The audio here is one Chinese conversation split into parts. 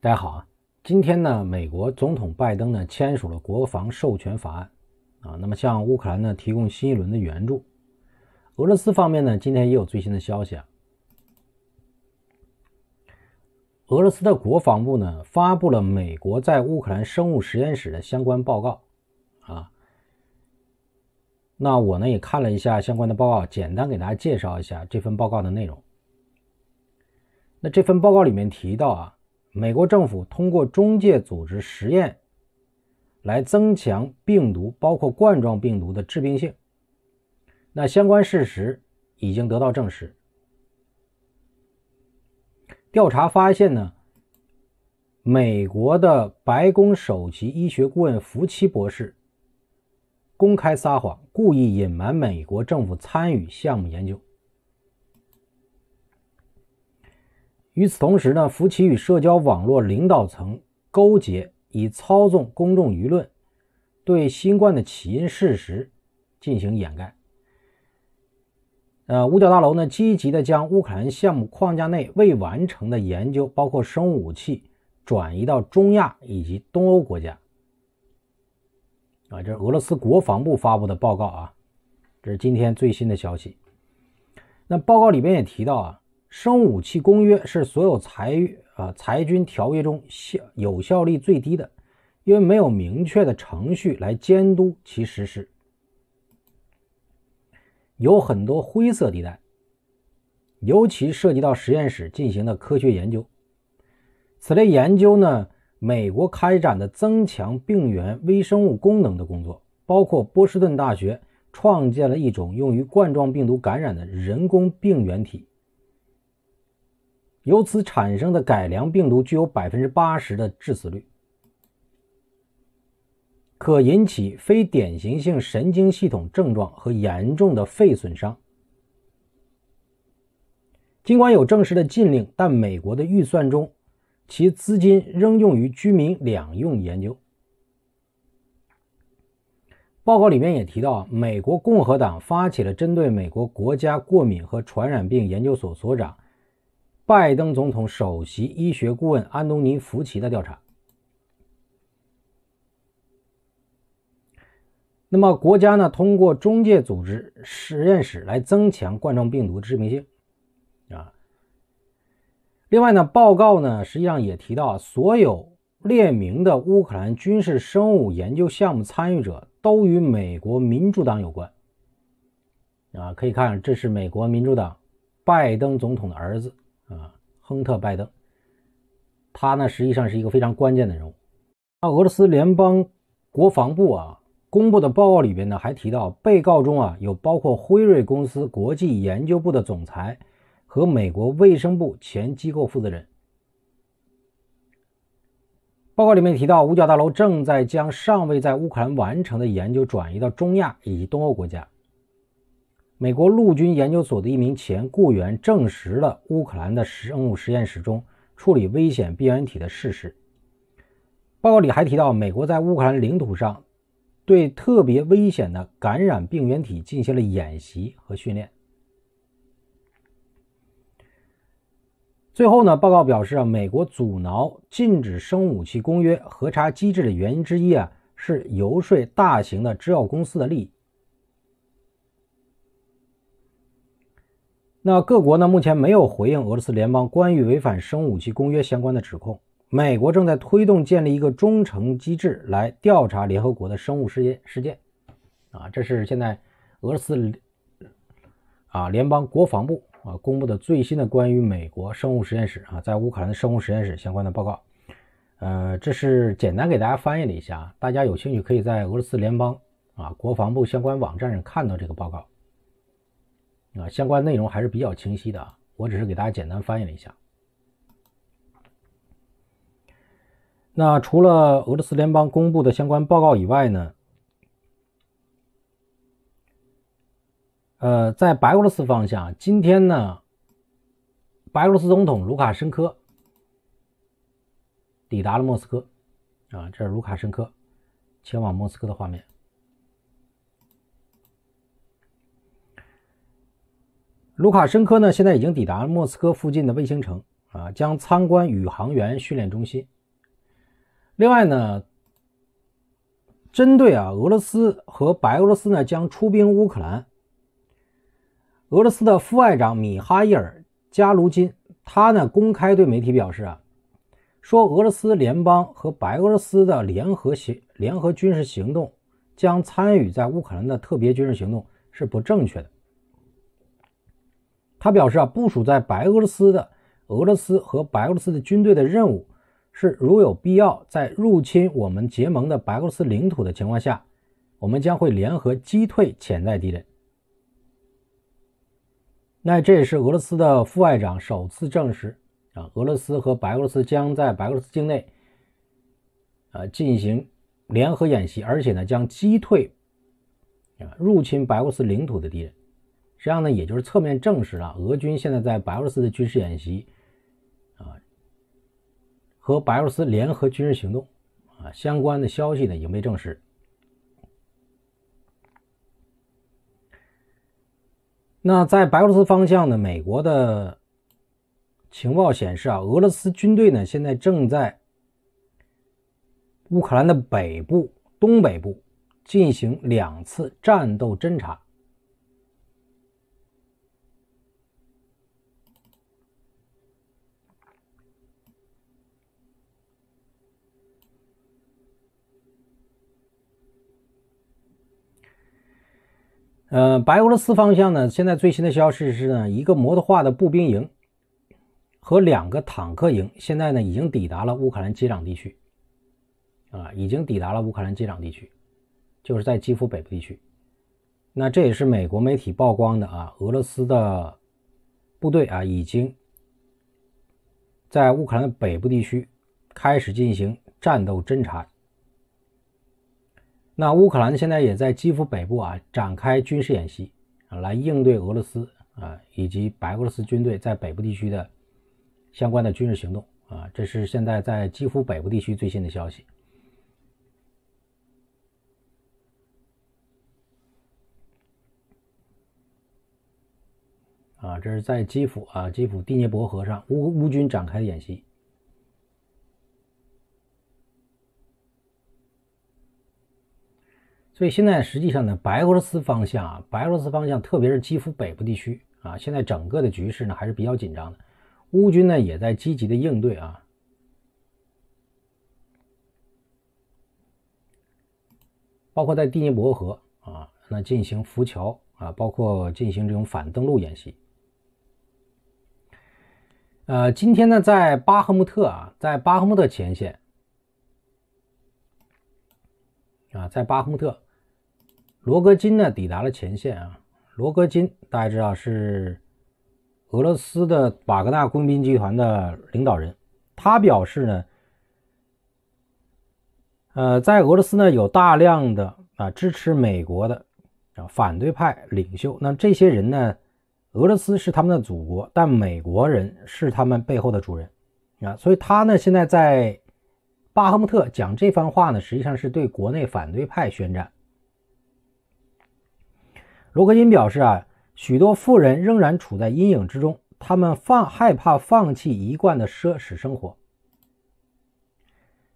大家好啊，今天呢，美国总统拜登呢签署了国防授权法案，啊，那么向乌克兰呢提供新一轮的援助。俄罗斯方面呢，今天也有最新的消息啊。俄罗斯的国防部呢发布了美国在乌克兰生物实验室的相关报告，啊，那我呢也看了一下相关的报告，简单给大家介绍一下这份报告的内容。那这份报告里面提到啊。美国政府通过中介组织实验，来增强病毒，包括冠状病毒的致病性。那相关事实已经得到证实。调查发现呢，美国的白宫首席医学顾问福奇博士公开撒谎，故意隐瞒美国政府参与项目研究。与此同时呢，福奇与社交网络领导层勾结，以操纵公众舆论，对新冠的起因事实进行掩盖。呃，五角大楼呢，积极的将乌克兰项目框架内未完成的研究，包括生物武器，转移到中亚以及东欧国家。啊，这是俄罗斯国防部发布的报告啊，这是今天最新的消息。那报告里边也提到啊。生武器公约是所有裁啊裁军条约中效有效力最低的，因为没有明确的程序来监督其实施，有很多灰色地带，尤其涉及到实验室进行的科学研究。此类研究呢，美国开展的增强病原微生物功能的工作，包括波士顿大学创建了一种用于冠状病毒感染的人工病原体。由此产生的改良病毒具有百分之八十的致死率，可引起非典型性神经系统症状和严重的肺损伤。尽管有正式的禁令，但美国的预算中，其资金仍用于居民两用研究。报告里面也提到，美国共和党发起了针对美国国家过敏和传染病研究所所长。拜登总统首席医学顾问安东尼·福奇的调查。那么，国家呢通过中介组织实验室来增强冠状病毒致命性啊。另外呢，报告呢实际上也提到，所有列明的乌克兰军事生物研究项目参与者都与美国民主党有关啊。可以看，这是美国民主党拜登总统的儿子。亨特·拜登，他呢实际上是一个非常关键的人物。那俄罗斯联邦国防部啊公布的报告里边呢，还提到被告中啊有包括辉瑞公司国际研究部的总裁和美国卫生部前机构负责人。报告里面提到，五角大楼正在将尚未在乌克兰完成的研究转移到中亚以及东欧国家。美国陆军研究所的一名前雇员证实了乌克兰的生物实验室中处理危险病原体的事实。报告里还提到，美国在乌克兰领土上对特别危险的感染病原体进行了演习和训练。最后呢，报告表示啊，美国阻挠禁止生武器公约核查机制的原因之一啊，是游说大型的制药公司的利益。那各国呢？目前没有回应俄罗斯联邦关于违反生物武器公约相关的指控。美国正在推动建立一个忠诚机制来调查联合国的生物事件事件。啊，这是现在俄罗斯啊联邦国防部啊公布的最新的关于美国生物实验室啊在乌克兰的生物实验室相关的报告。呃，这是简单给大家翻译了一下，大家有兴趣可以在俄罗斯联邦啊国防部相关网站上看到这个报告。啊，相关内容还是比较清晰的啊，我只是给大家简单翻译了一下。那除了俄罗斯联邦公布的相关报告以外呢，呃，在白俄罗斯方向，今天呢，白俄罗斯总统卢卡申科抵达了莫斯科。啊，这是卢卡申科前往莫斯科的画面。卢卡申科呢，现在已经抵达莫斯科附近的卫星城，啊，将参观宇航员训练中心。另外呢，针对啊，俄罗斯和白俄罗斯呢将出兵乌克兰，俄罗斯的副外长米哈伊尔·加卢金，他呢公开对媒体表示啊，说俄罗斯联邦和白俄罗斯的联合行联合军事行动将参与在乌克兰的特别军事行动是不正确的。他表示啊，部署在白俄罗斯的俄罗斯和白俄罗斯的军队的任务是，如有必要，在入侵我们结盟的白俄罗斯领土的情况下，我们将会联合击退潜在敌人。那这也是俄罗斯的副外长首次证实啊，俄罗斯和白俄罗斯将在白俄罗斯境内，呃，进行联合演习，而且呢，将击退啊入侵白俄罗斯领土的敌人。实际上呢，也就是侧面证实了俄军现在在白俄罗斯的军事演习，啊，和白俄罗斯联合军事行动啊相关的消息呢已经被证实。那在白俄罗斯方向呢，美国的情报显示啊，俄罗斯军队呢现在正在乌克兰的北部、东北部进行两次战斗侦察。呃，白俄罗斯方向呢，现在最新的消息是呢，一个摩托化的步兵营和两个坦克营，现在呢已经抵达了乌克兰接壤地区。啊，已经抵达了乌克兰接壤地区，就是在基辅北部地区。那这也是美国媒体曝光的啊，俄罗斯的部队啊，已经在乌克兰北部地区开始进行战斗侦察。那乌克兰现在也在基辅北部啊展开军事演习，来应对俄罗斯啊以及白俄罗斯军队在北部地区的相关的军事行动啊，这是现在在基辅北部地区最新的消息。啊，这是在基辅啊，基辅第聂伯河上乌乌军展开演习。所以现在实际上呢，白俄罗斯方向啊，白俄罗斯方向，特别是基辅北部地区啊，现在整个的局势呢还是比较紧张的。乌军呢也在积极的应对啊，包括在第聂伯河啊，那进行浮桥啊，包括进行这种反登陆演习。呃，今天呢，在巴赫穆特啊，在巴赫穆特前线啊，在巴赫穆特。罗戈金呢抵达了前线啊！罗戈金大家知道是俄罗斯的瓦格纳工兵集团的领导人。他表示呢，呃，在俄罗斯呢有大量的啊支持美国的啊反对派领袖。那这些人呢，俄罗斯是他们的祖国，但美国人是他们背后的主人啊！所以他呢现在在巴赫穆特讲这番话呢，实际上是对国内反对派宣战。罗格金表示：“啊，许多富人仍然处在阴影之中，他们放害怕放弃一贯的奢侈生活。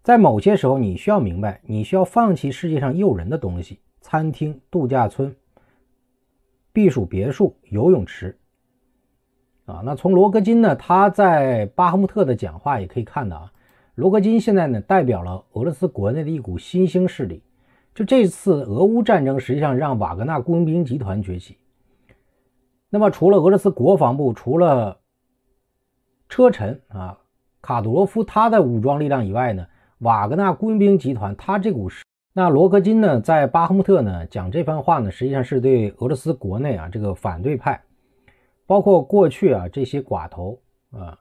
在某些时候，你需要明白，你需要放弃世界上诱人的东西：餐厅、度假村、避暑别墅、游泳池。啊，那从罗格金呢他在巴赫穆特的讲话也可以看到啊，罗格金现在呢代表了俄罗斯国内的一股新兴势力。”就这次俄乌战争，实际上让瓦格纳雇佣兵集团崛起。那么，除了俄罗斯国防部，除了车臣啊、卡杜罗夫他的武装力量以外呢，瓦格纳雇佣兵集团他这股势，那罗格金呢，在巴赫穆特呢讲这番话呢，实际上是对俄罗斯国内啊这个反对派，包括过去啊这些寡头啊，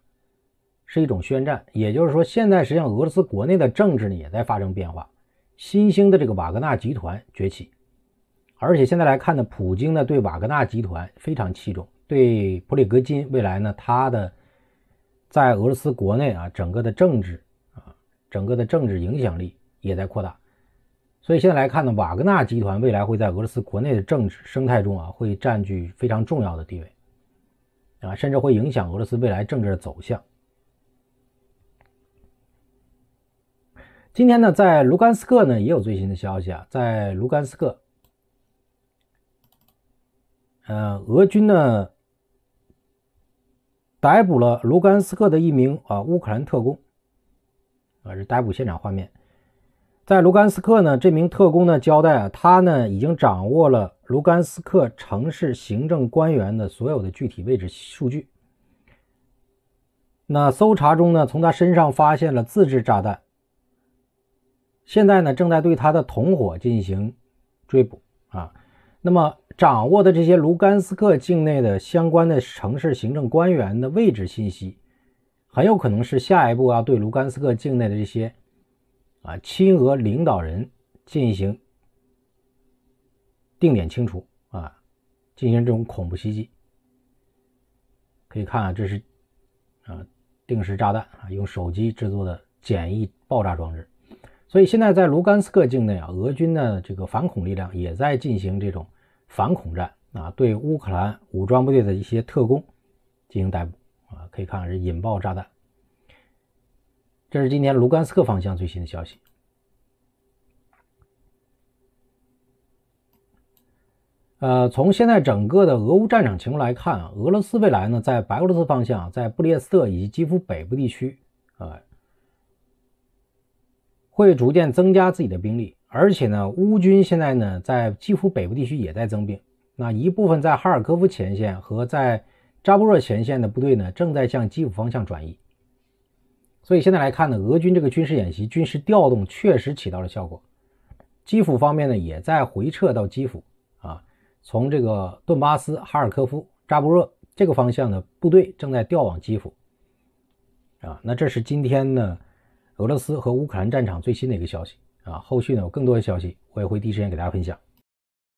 是一种宣战。也就是说，现在实际上俄罗斯国内的政治呢也在发生变化。新兴的这个瓦格纳集团崛起，而且现在来看呢，普京呢对瓦格纳集团非常器重，对普里戈金未来呢他的在俄罗斯国内啊整个的政治啊整个的政治影响力也在扩大，所以现在来看呢，瓦格纳集团未来会在俄罗斯国内的政治生态中啊会占据非常重要的地位，啊甚至会影响俄罗斯未来政治的走向。今天呢，在卢甘斯克呢也有最新的消息啊，在卢甘斯克，呃，俄军呢逮捕了卢甘斯克的一名啊乌克兰特工，啊是逮捕现场画面。在卢甘斯克呢，这名特工呢交代啊，他呢已经掌握了卢甘斯克城市行政官员的所有的具体位置数据。那搜查中呢，从他身上发现了自制炸弹。现在呢，正在对他的同伙进行追捕啊。那么掌握的这些卢甘斯克境内的相关的城市行政官员的位置信息，很有可能是下一步要对卢甘斯克境内的这些啊亲俄领导人进行定点清除啊，进行这种恐怖袭击。可以看啊，这是啊定时炸弹啊，用手机制作的简易爆炸装置。所以现在在卢甘斯克境内啊，俄军的这个反恐力量也在进行这种反恐战啊，对乌克兰武装部队的一些特工进行逮捕啊，可以看看是引爆炸弹。这是今天卢甘斯克方向最新的消息。呃，从现在整个的俄乌战场情况来看，啊，俄罗斯未来呢，在白俄罗斯方向，在布列斯特以及基辅北部地区啊。会逐渐增加自己的兵力，而且呢，乌军现在呢在基辅北部地区也在增兵，那一部分在哈尔科夫前线和在扎波热前线的部队呢，正在向基辅方向转移。所以现在来看呢，俄军这个军事演习、军事调动确实起到了效果。基辅方面呢也在回撤到基辅啊，从这个顿巴斯、哈尔科夫、扎波热这个方向呢，部队正在调往基辅啊。那这是今天呢。俄罗斯和乌克兰战场最新的一个消息啊，后续呢有更多的消息，我也会第一时间给大家分享。